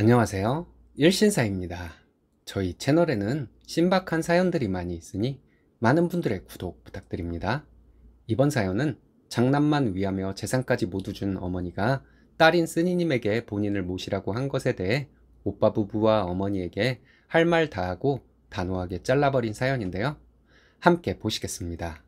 안녕하세요. 일신사입니다. 저희 채널에는 신박한 사연들이 많이 있으니 많은 분들의 구독 부탁드립니다. 이번 사연은 장남만 위하며 재산까지 모두 준 어머니가 딸인 쓰니님에게 본인을 모시라고 한 것에 대해 오빠 부부와 어머니에게 할 말 다하고 단호하게 잘라버린 사연인데요. 함께 보시겠습니다.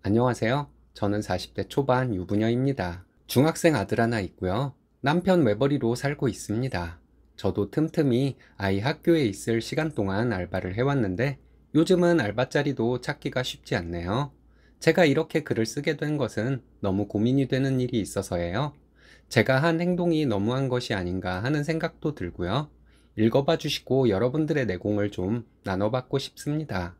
안녕하세요. 저는 40대 초반 유부녀입니다. 중학생 아들 하나 있고요. 남편 외벌이로 살고 있습니다. 저도 틈틈이 아이 학교에 있을 시간 동안 알바를 해왔는데 요즘은 알바 자리도 찾기가 쉽지 않네요. 제가 이렇게 글을 쓰게 된 것은 너무 고민이 되는 일이 있어서예요. 제가 한 행동이 너무한 것이 아닌가 하는 생각도 들고요. 읽어봐 주시고 여러분들의 내공을 좀 나눠받고 싶습니다.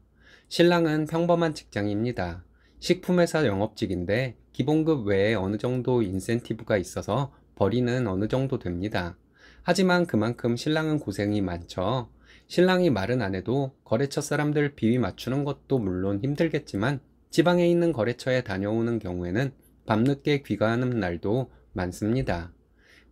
신랑은 평범한 직장입니다. 식품회사 영업직인데 기본급 외에 어느 정도 인센티브가 있어서 벌이는 어느 정도 됩니다. 하지만 그만큼 신랑은 고생이 많죠. 신랑이 말은 안 해도 거래처 사람들 비위 맞추는 것도 물론 힘들겠지만 지방에 있는 거래처에 다녀오는 경우에는 밤늦게 귀가하는 날도 많습니다.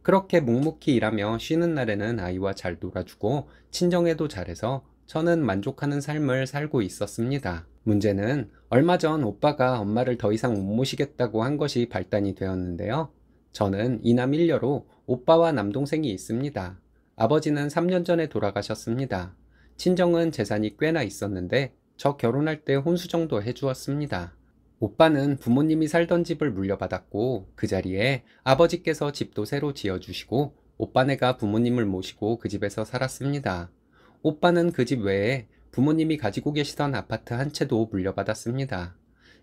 그렇게 묵묵히 일하며 쉬는 날에는 아이와 잘 놀아주고 친정에도 잘해서 저는 만족하는 삶을 살고 있었습니다. 문제는 얼마 전 오빠가 엄마를 더 이상 못 모시겠다고 한 것이 발단이 되었는데요. 저는 이남 1녀로 오빠와 남동생이 있습니다. 아버지는 3년 전에 돌아가셨습니다. 친정은 재산이 꽤나 있었는데 저 결혼할 때 혼수 정도 해주었습니다. 오빠는 부모님이 살던 집을 물려받았고 그 자리에 아버지께서 집도 새로 지어주시고 오빠네가 부모님을 모시고 그 집에서 살았습니다. 오빠는 그 집 외에 부모님이 가지고 계시던 아파트 한 채도 물려받았습니다.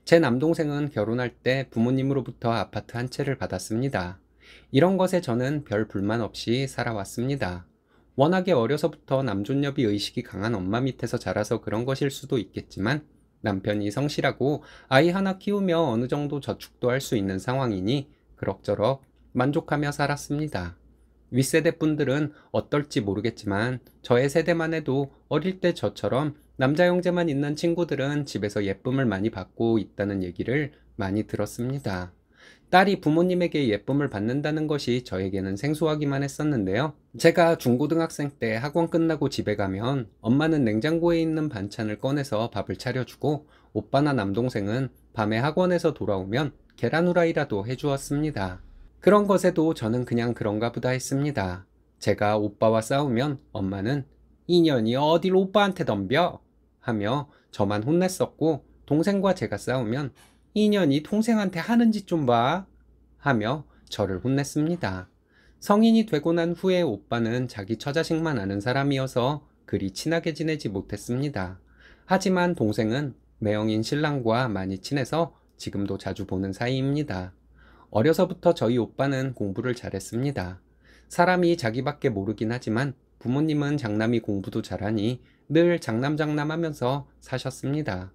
제 남동생은 결혼할 때 부모님으로부터 아파트 한 채를 받았습니다. 이런 것에 저는 별 불만 없이 살아왔습니다. 워낙에 어려서부터 남존여비 의식이 강한 엄마 밑에서 자라서 그런 것일 수도 있겠지만 남편이 성실하고 아이 하나 키우며 어느 정도 저축도 할 수 있는 상황이니 그럭저럭 만족하며 살았습니다. 윗세대 분들은 어떨지 모르겠지만 저의 세대만 해도 어릴 때 저처럼 남자 형제만 있는 친구들은 집에서 예쁨을 많이 받고 있다는 얘기를 많이 들었습니다. 딸이 부모님에게 예쁨을 받는다는 것이 저에게는 생소하기만 했었는데요. 제가 중고등학생 때 학원 끝나고 집에 가면 엄마는 냉장고에 있는 반찬을 꺼내서 밥을 차려주고 오빠나 남동생은 밤에 학원에서 돌아오면 계란 후라이라도 해주었습니다. 그런 것에도 저는 그냥 그런가 보다 했습니다. 제가 오빠와 싸우면 엄마는 인연이 어딜 오빠한테 덤벼? 하며 저만 혼냈었고 동생과 제가 싸우면 이년이 동생한테 하는짓 좀 봐 하며 저를 혼냈습니다. 성인이 되고 난 후에 오빠는 자기 처자식만 아는 사람이어서 그리 친하게 지내지 못했습니다. 하지만 동생은 매형인 신랑과 많이 친해서 지금도 자주 보는 사이입니다. 어려서부터 저희 오빠는 공부를 잘했습니다. 사람이 자기밖에 모르긴 하지만 부모님은 장남이 공부도 잘하니 늘 장남장남 하면서 사셨습니다.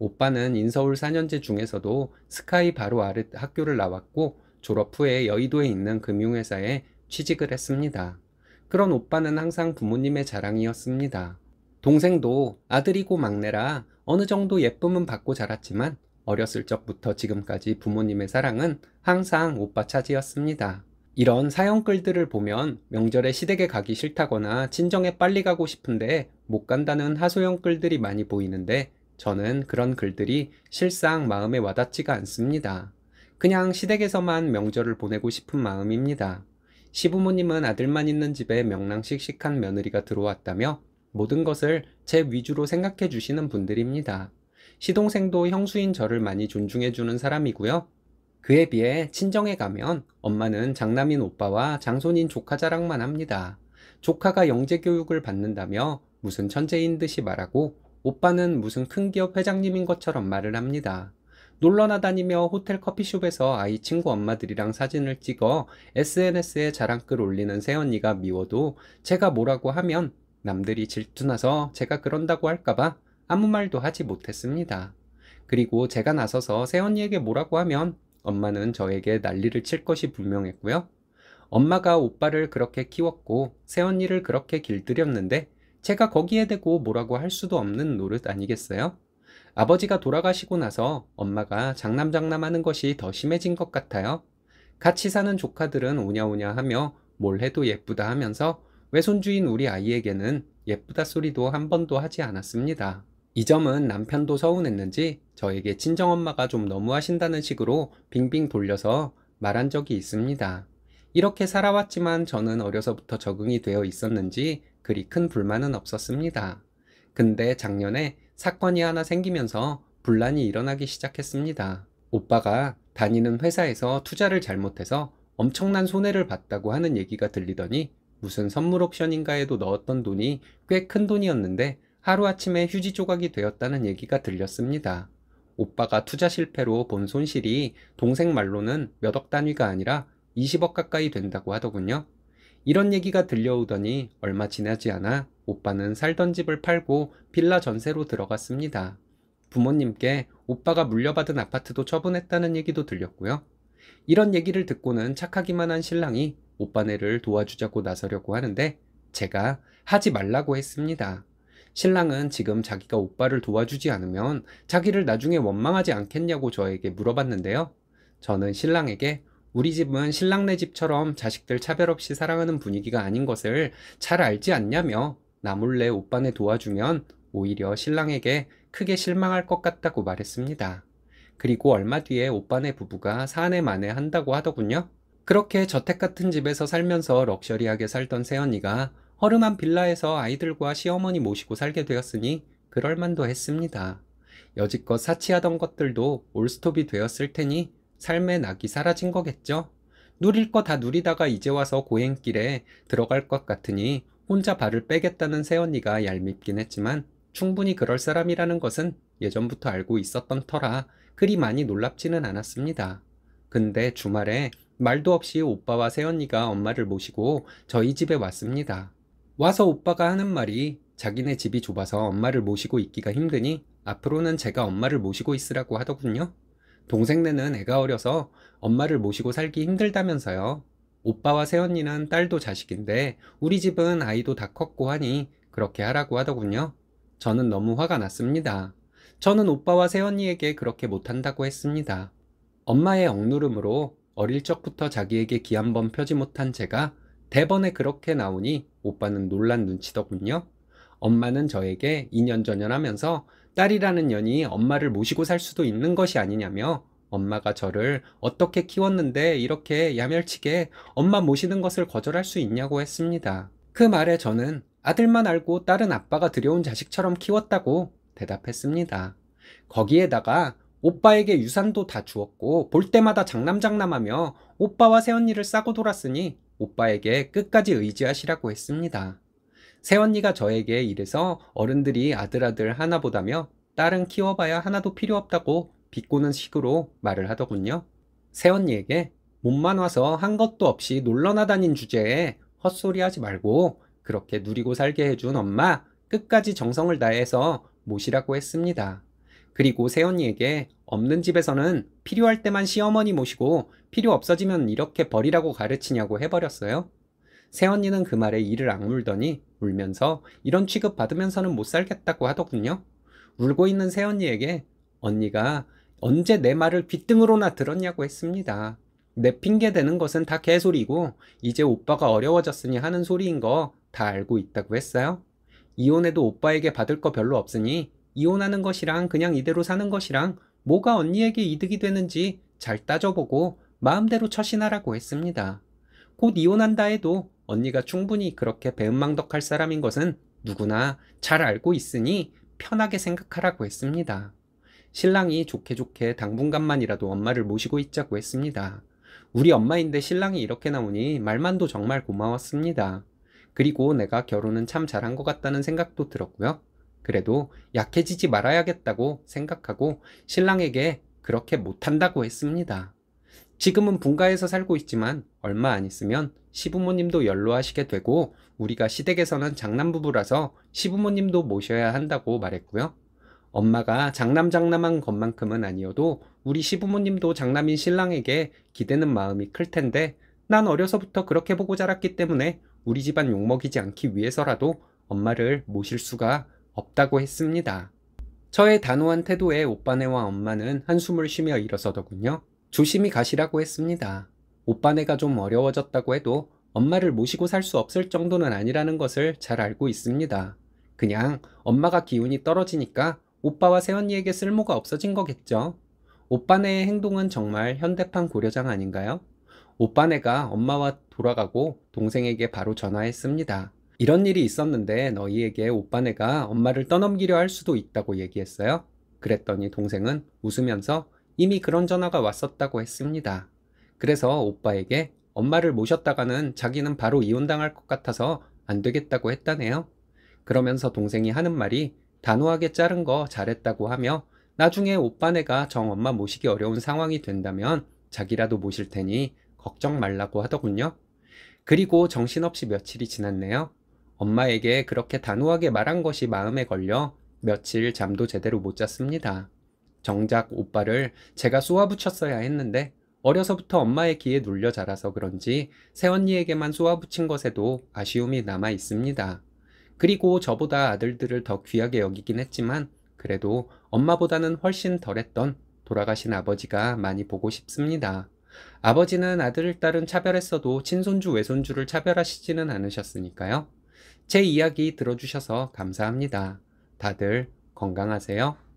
오빠는 인서울 4년제 중에서도 스카이 바로 아래 학교를 나왔고 졸업 후에 여의도에 있는 금융회사에 취직을 했습니다. 그런 오빠는 항상 부모님의 자랑이었습니다. 동생도 아들이고 막내라 어느 정도 예쁨은 받고 자랐지만 어렸을 적부터 지금까지 부모님의 사랑은 항상 오빠 차지였습니다. 이런 사연글들을 보면 명절에 시댁에 가기 싫다거나 친정에 빨리 가고 싶은데 못 간다는 하소연 글들이 많이 보이는데 저는 그런 글들이 실상 마음에 와닿지가 않습니다. 그냥 시댁에서만 명절을 보내고 싶은 마음입니다. 시부모님은 아들만 있는 집에 명랑씩씩한 며느리가 들어왔다며 모든 것을 제 위주로 생각해 주시는 분들입니다. 시동생도 형수인 저를 많이 존중해 주는 사람이고요. 그에 비해 친정에 가면 엄마는 장남인 오빠와 장손인 조카 자랑만 합니다. 조카가 영재 교육을 받는다며 무슨 천재인 듯이 말하고 오빠는 무슨 큰 기업 회장님인 것처럼 말을 합니다. 놀러나 다니며 호텔 커피숍에서 아이 친구 엄마들이랑 사진을 찍어 SNS에 자랑글 올리는 새언니가 미워도 제가 뭐라고 하면 남들이 질투나서 제가 그런다고 할까봐 아무 말도 하지 못했습니다. 그리고 제가 나서서 새언니에게 뭐라고 하면 엄마는 저에게 난리를 칠 것이 분명했고요. 엄마가 오빠를 그렇게 키웠고 새언니를 그렇게 길들였는데 제가 거기에 대고 뭐라고 할 수도 없는 노릇 아니겠어요? 아버지가 돌아가시고 나서 엄마가 장남장남하는 것이 더 심해진 것 같아요. 같이 사는 조카들은 오냐오냐 하며 뭘 해도 예쁘다 하면서 외손주인 우리 아이에게는 예쁘다 소리도 한 번도 하지 않았습니다. 이 점은 남편도 서운했는지 저에게 친정엄마가 좀 너무하신다는 식으로 빙빙 돌려서 말한 적이 있습니다. 이렇게 살아왔지만 저는 어려서부터 적응이 되어 있었는지 그리 큰 불만은 없었습니다. 근데 작년에 사건이 하나 생기면서 분란이 일어나기 시작했습니다. 오빠가 다니는 회사에서 투자를 잘못해서 엄청난 손해를 봤다고 하는 얘기가 들리더니 무슨 선물 옵션인가에도 넣었던 돈이 꽤 큰 돈이었는데 하루아침에 휴지 조각이 되었다는 얘기가 들렸습니다. 오빠가 투자 실패로 본 손실이 동생 말로는 몇 억 단위가 아니라 20억 가까이 된다고 하더군요. 이런 얘기가 들려오더니 얼마 지나지 않아 오빠는 살던 집을 팔고 빌라 전세로 들어갔습니다. 부모님께 오빠가 물려받은 아파트도 처분했다는 얘기도 들렸고요. 이런 얘기를 듣고는 착하기만 한 신랑이 오빠네를 도와주자고 나서려고 하는데 제가 하지 말라고 했습니다. 신랑은 지금 자기가 오빠를 도와주지 않으면 자기를 나중에 원망하지 않겠냐고 저에게 물어봤는데요. 저는 신랑에게 우리 집은 신랑네 집처럼 자식들 차별 없이 사랑하는 분위기가 아닌 것을 잘 알지 않냐며 나몰래 오빠네 도와주면 오히려 신랑에게 크게 실망할 것 같다고 말했습니다. 그리고 얼마 뒤에 오빠네 부부가 사내 만에 한다고 하더군요. 그렇게 저택 같은 집에서 살면서 럭셔리하게 살던 세연이가 허름한 빌라에서 아이들과 시어머니 모시고 살게 되었으니 그럴만도 했습니다. 여지껏 사치하던 것들도 올스톱이 되었을 테니 삶의 낙이 사라진 거겠죠? 누릴 거 다 누리다가 이제 와서 고행길에 들어갈 것 같으니 혼자 발을 빼겠다는 새언니가 얄밉긴 했지만 충분히 그럴 사람이라는 것은 예전부터 알고 있었던 터라 그리 많이 놀랍지는 않았습니다. 근데 주말에 말도 없이 오빠와 새언니가 엄마를 모시고 저희 집에 왔습니다. 와서 오빠가 하는 말이 자기네 집이 좁아서 엄마를 모시고 있기가 힘드니 앞으로는 제가 엄마를 모시고 있으라고 하더군요. 동생네는 애가 어려서 엄마를 모시고 살기 힘들다면서요. 오빠와 새언니는 딸도 자식인데 우리 집은 아이도 다 컸고 하니 그렇게 하라고 하더군요. 저는 너무 화가 났습니다. 저는 오빠와 새언니에게 그렇게 못한다고 했습니다. 엄마의 억누름으로 어릴 적부터 자기에게 기한번 펴지 못한 제가 대번에 그렇게 나오니 오빠는 놀란 눈치더군요. 엄마는 저에게 2년 전연하면서 딸이라는 년이 엄마를 모시고 살 수도 있는 것이 아니냐며 엄마가 저를 어떻게 키웠는데 이렇게 야멸치게 엄마 모시는 것을 거절할 수 있냐고 했습니다. 그 말에 저는 아들만 알고 딸은 아빠가 들여온 자식처럼 키웠다고 대답했습니다. 거기에다가 오빠에게 유산도 다 주었고 볼 때마다 장남장남하며 오빠와 새언니를 싸고 돌았으니 오빠에게 끝까지 의지하시라고 했습니다. 새언니가 저에게 이래서 어른들이 아들아들 하나보다며 딸은 키워봐야 하나도 필요 없다고 비꼬는 식으로 말을 하더군요. 새언니에게 몸만 와서 한 것도 없이 놀러나 다닌 주제에 헛소리 하지 말고 그렇게 누리고 살게 해준 엄마 끝까지 정성을 다해서 모시라고 했습니다. 그리고 새언니에게 없는 집에서는 필요할 때만 시어머니 모시고 필요 없어지면 이렇게 버리라고 가르치냐고 해버렸어요. 새언니는 그 말에 이를 악물더니 울면서 이런 취급 받으면서는 못 살겠다고 하더군요. 울고 있는 새언니에게 언니가 언제 내 말을 귀등으로나 들었냐고 했습니다. 내 핑계 대는 것은 다 개소리고 이제 오빠가 어려워졌으니 하는 소리인 거 다 알고 있다고 했어요. 이혼해도 오빠에게 받을 거 별로 없으니 이혼하는 것이랑 그냥 이대로 사는 것이랑 뭐가 언니에게 이득이 되는지 잘 따져보고 마음대로 처신하라고 했습니다. 곧 이혼한다 해도 언니가 충분히 그렇게 배은망덕할 사람인 것은 누구나 잘 알고 있으니 편하게 생각하라고 했습니다. 신랑이 좋게 좋게 당분간만이라도 엄마를 모시고 있자고 했습니다. 우리 엄마인데 신랑이 이렇게 나오니 말만도 정말 고마웠습니다. 그리고 내가 결혼은 참 잘한 것 같다는 생각도 들었고요. 그래도 약해지지 말아야겠다고 생각하고 신랑에게 그렇게 못한다고 했습니다. 지금은 분가에서 살고 있지만 얼마 안 있으면 시부모님도 연로하시게 되고 우리가 시댁에서는 장남부부라서 시부모님도 모셔야 한다고 말했고요. 엄마가 장남장남한 것만큼은 아니어도 우리 시부모님도 장남인 신랑에게 기대는 마음이 클 텐데 난 어려서부터 그렇게 보고 자랐기 때문에 우리 집안 욕먹이지 않기 위해서라도 엄마를 모실 수가 없다고 했습니다. 저의 단호한 태도에 오빠네와 엄마는 한숨을 쉬며 일어서더군요. 조심히 가시라고 했습니다. 오빠네가 좀 어려워졌다고 해도 엄마를 모시고 살 수 없을 정도는 아니라는 것을 잘 알고 있습니다. 그냥 엄마가 기운이 떨어지니까 오빠와 새언니에게 쓸모가 없어진 거겠죠. 오빠네의 행동은 정말 현대판 고려장 아닌가요? 오빠네가 엄마와 돌아가고 동생에게 바로 전화했습니다. 이런 일이 있었는데 너희에게 오빠네가 엄마를 떠넘기려 할 수도 있다고 얘기했어요. 그랬더니 동생은 웃으면서 이미 그런 전화가 왔었다고 했습니다. 그래서 오빠에게 엄마를 모셨다가는 자기는 바로 이혼당할 것 같아서 안 되겠다고 했다네요. 그러면서 동생이 하는 말이 단호하게 자른 거 잘했다고 하며 나중에 오빠네가 정 엄마 모시기 어려운 상황이 된다면 자기라도 모실 테니 걱정 말라고 하더군요. 그리고 정신없이 며칠이 지났네요. 엄마에게 그렇게 단호하게 말한 것이 마음에 걸려 며칠 잠도 제대로 못 잤습니다. 정작 오빠를 제가 쏘아붙였어야 했는데 어려서부터 엄마의 귀에 눌려 자라서 그런지 새언니에게만 쏘아붙인 것에도 아쉬움이 남아 있습니다. 그리고 저보다 아들들을 더 귀하게 여기긴 했지만 그래도 엄마보다는 훨씬 덜했던 돌아가신 아버지가 많이 보고 싶습니다. 아버지는 아들을 딸은 차별했어도 친손주 외손주를 차별하시지는 않으셨으니까요. 제 이야기 들어주셔서 감사합니다. 다들 건강하세요.